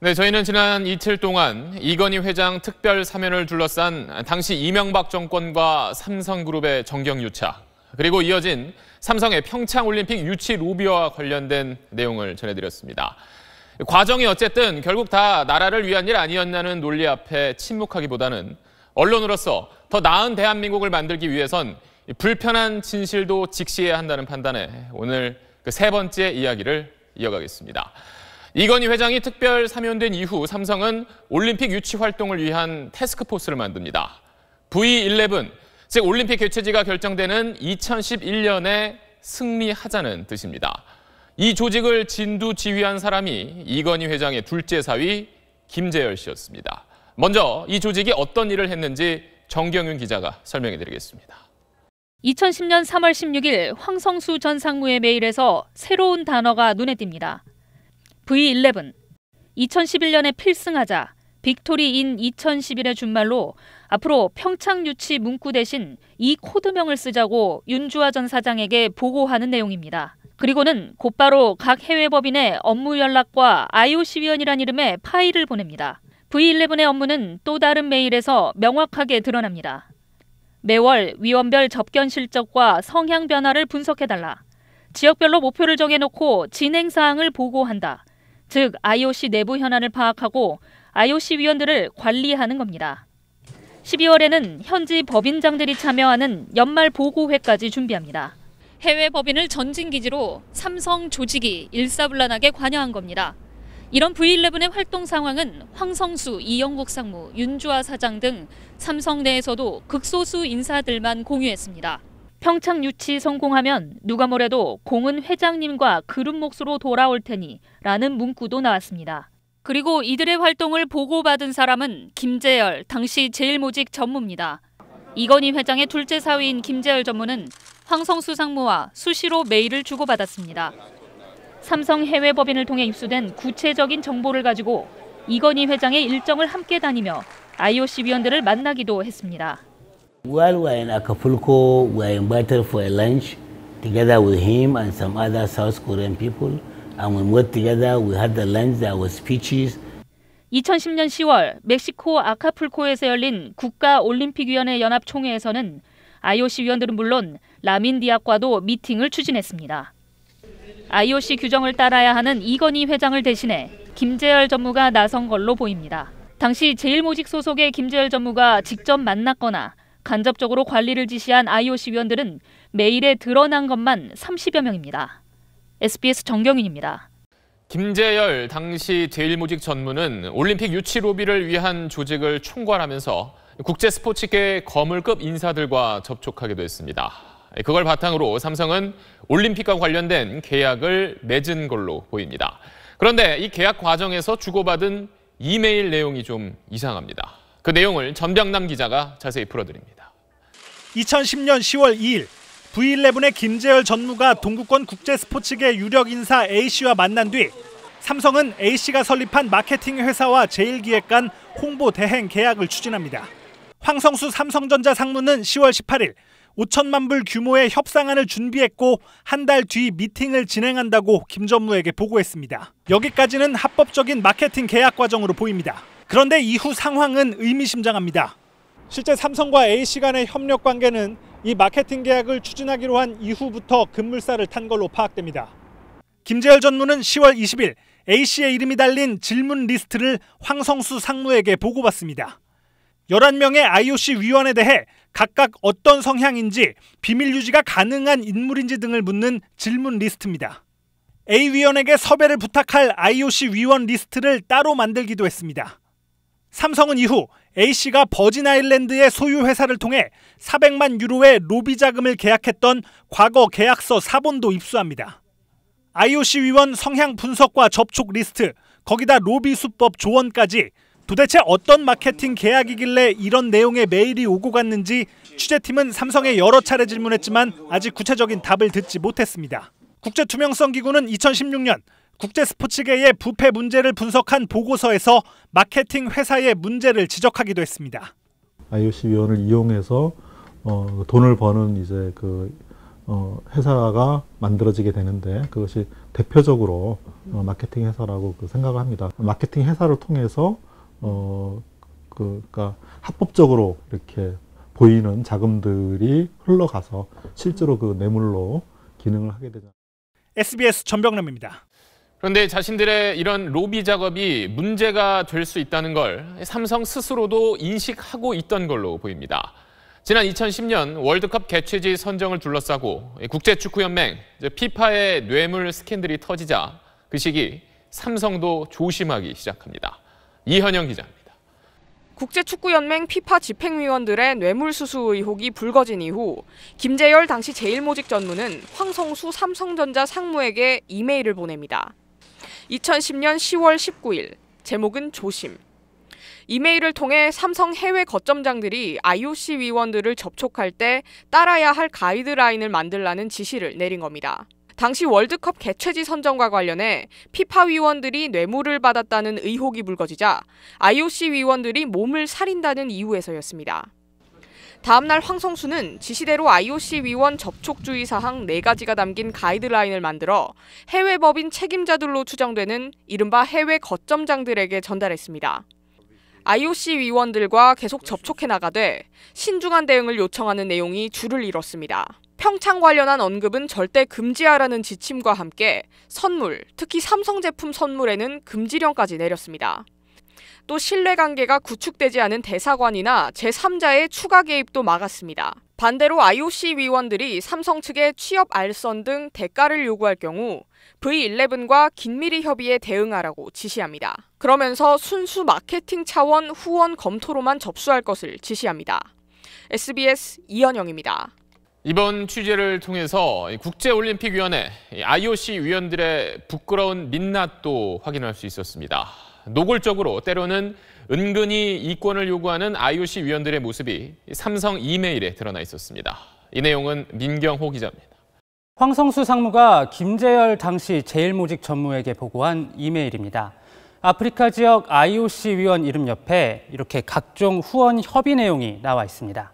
네, 저희는 지난 이틀 동안 이건희 회장 특별 사면을 둘러싼 당시 이명박 정권과 삼성그룹의 정경유착, 그리고 이어진 삼성의 평창올림픽 유치 로비와 관련된 내용을 전해드렸습니다. 과정이 어쨌든 결국 다 나라를 위한 일 아니었냐는 논리 앞에 침묵하기보다는 언론으로서 더 나은 대한민국을 만들기 위해선 불편한 진실도 직시해야 한다는 판단에 오늘 그 세 번째 이야기를 이어가겠습니다. 이건희 회장이 특별 사면된 이후 삼성은 올림픽 유치 활동을 위한 태스크포스를 만듭니다. V11, 즉 올림픽 개최지가 결정되는 2011년에 승리하자는 뜻입니다. 이 조직을 진두 지휘한 사람이 이건희 회장의 둘째 사위 김재열 씨였습니다. 먼저 이 조직이 어떤 일을 했는지 정경윤 기자가 설명해 드리겠습니다. 2010년 3월 16일 황성수 전 상무의 메일에서 새로운 단어가 눈에 띕니다. V11, 2011년에 필승하자, 빅토리인 2011의 준말로 앞으로 평창 유치 문구 대신 이 코드명을 쓰자고 윤주화 전 사장에게 보고하는 내용입니다. 그리고는 곧바로 각 해외 법인의 업무 연락과 IOC 위원이란 이름의 파일을 보냅니다. V11의 업무는 또 다른 메일에서 명확하게 드러납니다. 매월 위원별 접견 실적과 성향 변화를 분석해달라. 지역별로 목표를 정해놓고 진행 사항을 보고한다. 즉 IOC 내부 현안을 파악하고 IOC 위원들을 관리하는 겁니다. 12월에는 현지 법인장들이 참여하는 연말 보고회까지 준비합니다. 해외 법인을 전진기지로 삼성 조직이 일사불란하게 관여한 겁니다. 이런 V11의 활동 상황은 황성수, 이영국 상무, 윤주아 사장 등 삼성 내에서도 극소수 인사들만 공유했습니다. 평창 유치 성공하면 누가 뭐래도 공은 회장님과 그룹 몫으로 돌아올 테니 라는 문구도 나왔습니다. 그리고 이들의 활동을 보고받은 사람은 김재열, 당시 제일모직 전무입니다. 이건희 회장의 둘째 사위인 김재열 전무는 황성수 상무와 수시로 메일을 주고받았습니다. 삼성 해외 법인을 통해 입수된 구체적인 정보를 가지고 이건희 회장의 일정을 함께 다니며 IOC 위원들을 만나기도 했습니다. While we were in Acapulco, we were invited for a lunch together with him and some other South Korean people. And when we were together, we had the lunch, there was speeches. 2010년 10월 멕시코 아카풀코에서 열린 국가올림픽위원회 연합총회에서는 IOC 위원들은 물론 라민 디약과도 미팅을 추진했습니다. IOC 규정을 따라야 하는 이건희 회장을 대신해 김재열 전무가 나선 걸로 보입니다. 당시 제일모직 소속의 김재열 전무가 직접 만났거나 간접적으로 관리를 지시한 IOC 위원들은 매일에 드러난 것만 30여 명입니다. SBS 정경윤입니다. 김재열 당시 제일모직 전무는 올림픽 유치 로비를 위한 조직을 총괄하면서 국제 스포츠계 거물급 인사들과 접촉하기도 했습니다. 그걸 바탕으로 삼성은 올림픽과 관련된 계약을 맺은 걸로 보입니다. 그런데 이 계약 과정에서 주고받은 이메일 내용이 좀 이상합니다. 그 내용을 전병남 기자가 자세히 풀어드립니다. 2010년 10월 2일 V11의 김재열 전무가 동구권 국제 스포츠계 유력 인사 A씨와 만난 뒤 삼성은 A씨가 설립한 마케팅 회사와 제1기획관 홍보 대행 계약을 추진합니다. 황성수 삼성전자 상무는 10월 18일 5천만 불 규모의 협상안을 준비했고 한 달 뒤 미팅을 진행한다고 김전무에게 보고했습니다. 여기까지는 합법적인 마케팅 계약 과정으로 보입니다. 그런데 이후 상황은 의미심장합니다. 실제 삼성과 A씨 간의 협력 관계는 이 마케팅 계약을 추진하기로 한 이후부터 급물살을 탄 걸로 파악됩니다. 김재열 전무는 10월 20일 A씨의 이름이 달린 질문 리스트를 황성수 상무에게 보고받습니다. 11명의 IOC 위원에 대해 각각 어떤 성향인지 비밀 유지가 가능한 인물인지 등을 묻는 질문 리스트입니다. A 위원에게 섭외를 부탁할 IOC 위원 리스트를 따로 만들기도 했습니다. 삼성은 이후 A씨가 버진 아일랜드의 소유 회사를 통해 400만 유로의 로비 자금을 계약했던 과거 계약서 사본도 입수합니다. IOC 위원 성향 분석과 접촉 리스트, 거기다 로비 수법 조언까지 도대체 어떤 마케팅 계약이길래 이런 내용의 메일이 오고 갔는지 취재팀은 삼성에 여러 차례 질문했지만 아직 구체적인 답을 듣지 못했습니다. 국제투명성기구는 2016년 국제 스포츠계의 부패 문제를 분석한 보고서에서 마케팅 회사의 문제를 지적하기도 했습니다. IOC 위원을 이용해서 어, 돈을 버는 이제 그 어, 회사가 만들어지게 되는데 그것이 대표적으로 어, 마케팅 회사라고 그생각 합니다. 마케팅 회사를 통해서 어, 그, 그니까 합법적으로 이렇게 보이는 자금들이 흘러가서 실제로 그 뇌물로 기능을 하게 되죠. SBS 전병남입니다. 그런데 자신들의 이런 로비 작업이 문제가 될 수 있다는 걸 삼성 스스로도 인식하고 있던 걸로 보입니다. 지난 2010년 월드컵 개최지 선정을 둘러싸고 국제축구연맹 피파의 뇌물 스캔들이 터지자 그 시기 삼성도 조심하기 시작합니다. 이현영 기자입니다. 국제축구연맹 피파 집행위원들의 뇌물수수 의혹이 불거진 이후 김재열 당시 제일모직 전무는 황성수 삼성전자 상무에게 이메일을 보냅니다. 2010년 10월 19일 제목은 조심. 이메일을 통해 삼성 해외 거점장들이 IOC 위원들을 접촉할 때 따라야 할 가이드라인을 만들라는 지시를 내린 겁니다. 당시 월드컵 개최지 선정과 관련해 피파 위원들이 뇌물을 받았다는 의혹이 불거지자 IOC 위원들이 몸을 살인다는 이유에서였습니다. 다음날 황성수는 지시대로 IOC 위원 접촉주의 사항 4가지가 담긴 가이드라인을 만들어 해외 법인 책임자들로 추정되는 이른바 해외 거점장들에게 전달했습니다. IOC 위원들과 계속 접촉해 나가되 신중한 대응을 요청하는 내용이 줄을 이뤘습니다. 평창 관련한 언급은 절대 금지하라는 지침과 함께 선물, 특히 삼성 제품 선물에는 금지령까지 내렸습니다. 또 신뢰관계가 구축되지 않은 대사관이나 제3자의 추가 개입도 막았습니다. 반대로 IOC 위원들이 삼성 측의 취업 알선 등 대가를 요구할 경우 V11과 긴밀히 협의에 대응하라고 지시합니다. 그러면서 순수 마케팅 차원 후원 검토로만 접수할 것을 지시합니다. SBS 이현영입니다. 이번 취재를 통해서 국제올림픽위원회 IOC 위원들의 부끄러운 민낯도 확인할 수 있었습니다. 노골적으로 때로는 은근히 이권을 요구하는 IOC 위원들의 모습이 삼성 이메일에 드러나 있었습니다. 이 내용은 민경호 기자입니다. 황성수 상무가 김재열 당시 제일모직 전무에게 보고한 이메일입니다. 아프리카 지역 IOC 위원 이름 옆에 이렇게 각종 후원 협의 내용이 나와 있습니다.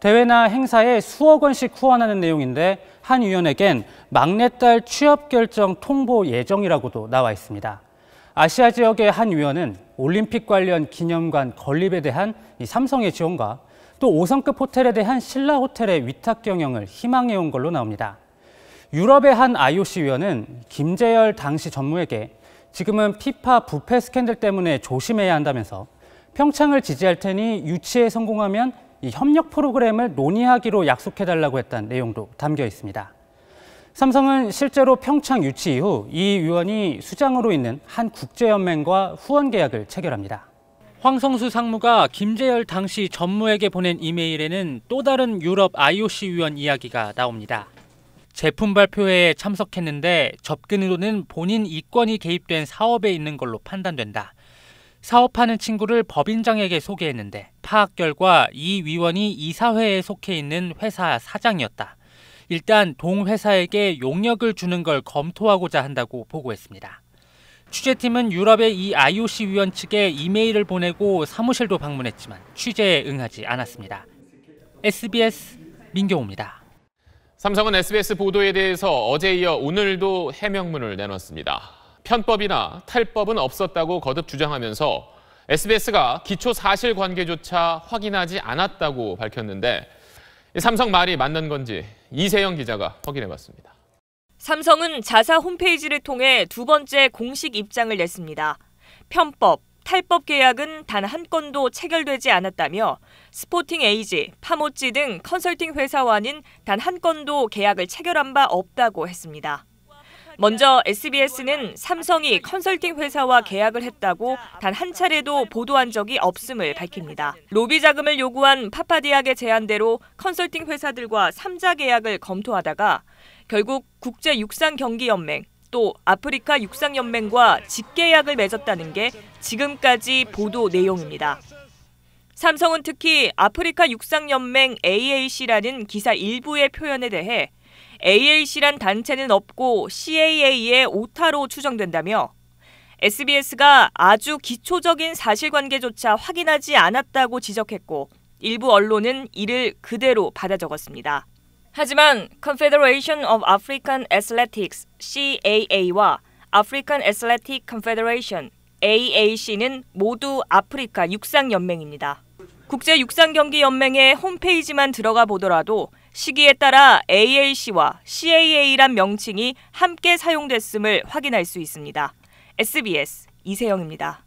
대회나 행사에 수억 원씩 후원하는 내용인데 한 위원에겐 막내딸 취업 결정 통보 예정이라고도 나와 있습니다. 아시아 지역의 한 위원은 올림픽 관련 기념관 건립에 대한 삼성의 지원과 또 5성급 호텔에 대한 신라 호텔의 위탁 경영을 희망해온 걸로 나옵니다. 유럽의 한 IOC 위원은 김재열 당시 전무에게 지금은 피파 부패 스캔들 때문에 조심해야 한다면서 평창을 지지할 테니 유치에 성공하면 이 협력 프로그램을 논의하기로 약속해달라고 했던 내용도 담겨 있습니다. 삼성은 실제로 평창 유치 이후 이 위원이 수장으로 있는 한 국제연맹과 후원 계약을 체결합니다. 황성수 상무가 김재열 당시 전무에게 보낸 이메일에는 또 다른 유럽 IOC 위원 이야기가 나옵니다. 제품 발표회에 참석했는데 접근 의도는 본인 이권이 개입된 사업에 있는 걸로 판단된다. 사업하는 친구를 법인장에게 소개했는데 파악 결과 이 위원이 이사회에 속해 있는 회사 사장이었다. 일단 동 회사에게 용역을 주는 걸 검토하고자 한다고 보고했습니다. 취재팀은 유럽의 이 IOC 위원 측에 이메일을 보내고 사무실도 방문했지만 취재에 응하지 않았습니다. SBS 민경호입니다. 삼성은 SBS 보도에 대해서 어제 이어 오늘도 해명문을 내놨습니다. 편법이나 탈법은 없었다고 거듭 주장하면서 SBS가 기초 사실 관계조차 확인하지 않았다고 밝혔는데 삼성 말이 맞는 건지 이세영 기자가 확인해봤습니다. 삼성은 자사 홈페이지를 통해 두 번째 공식 입장을 냈습니다. 편법, 탈법 계약은 단 한 건도 체결되지 않았다며 스포팅 에이지, 파모찌 등 컨설팅 회사와는 단 한 건도 계약을 체결한 바 없다고 했습니다. 먼저 SBS는 삼성이 컨설팅 회사와 계약을 했다고 단 한 차례도 보도한 적이 없음을 밝힙니다. 로비 자금을 요구한 파파디학의 제안대로 컨설팅 회사들과 3자 계약을 검토하다가 결국 국제 육상 경기 연맹 또 아프리카 육상 연맹과 직계약을 맺었다는 게 지금까지 보도 내용입니다. 삼성은 특히 아프리카 육상 연맹 AAC라는 기사 일부의 표현에 대해 AAC란 단체는 없고 CAA의 오타로 추정된다며 SBS가 아주 기초적인 사실관계조차 확인하지 않았다고 지적했고 일부 언론은 이를 그대로 받아 적었습니다. 하지만 Confederation of African Athletics CAA와 African Athletic Confederation AAC는 모두 아프리카 육상연맹입니다. 국제육상경기연맹의 홈페이지만 들어가 보더라도 시기에 따라 AAC와 CAA란 명칭이 함께 사용됐음을 확인할 수 있습니다. SBS 이세영입니다.